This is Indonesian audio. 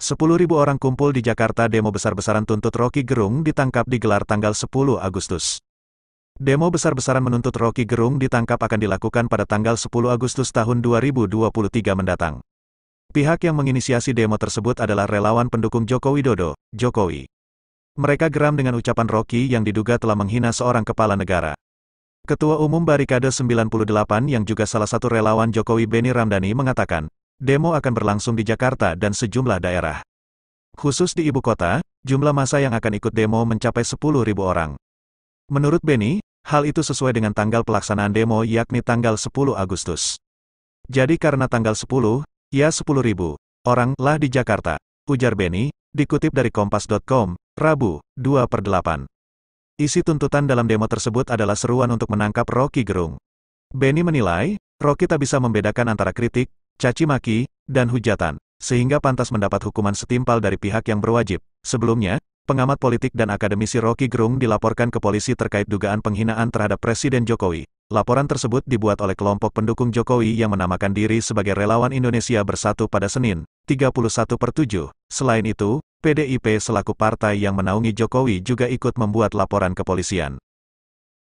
10.000 orang kumpul di Jakarta demo besar-besaran tuntut Rocky Gerung ditangkap digelar tanggal 10 Agustus. Demo besar-besaran menuntut Rocky Gerung ditangkap akan dilakukan pada tanggal 10 Agustus tahun 2023 mendatang. Pihak yang menginisiasi demo tersebut adalah relawan pendukung Joko Widodo, Jokowi. Mereka geram dengan ucapan Rocky yang diduga telah menghina seorang kepala negara. Ketua Umum Barikade 98 yang juga salah satu relawan Jokowi Beni Ramdhani mengatakan, Demo akan berlangsung di Jakarta dan sejumlah daerah. Khusus di ibu kota, jumlah masa yang akan ikut demo mencapai 10.000 orang. Menurut Benny, hal itu sesuai dengan tanggal pelaksanaan demo yakni tanggal 10 Agustus. Jadi karena tanggal 10, ya 10.000 orang lah di Jakarta, ujar Benny, dikutip dari kompas.com, Rabu, 2 per 8. Isi tuntutan dalam demo tersebut adalah seruan untuk menangkap Rocky Gerung. Benny menilai, Rocky tak bisa membedakan antara kritik, caci maki, dan hujatan, sehingga pantas mendapat hukuman setimpal dari pihak yang berwajib. Sebelumnya, pengamat politik dan akademisi Rocky Gerung dilaporkan ke polisi terkait dugaan penghinaan terhadap Presiden Jokowi. Laporan tersebut dibuat oleh kelompok pendukung Jokowi yang menamakan diri sebagai Relawan Indonesia Bersatu pada Senin, 31 per 7. Selain itu, PDIP selaku partai yang menaungi Jokowi juga ikut membuat laporan kepolisian.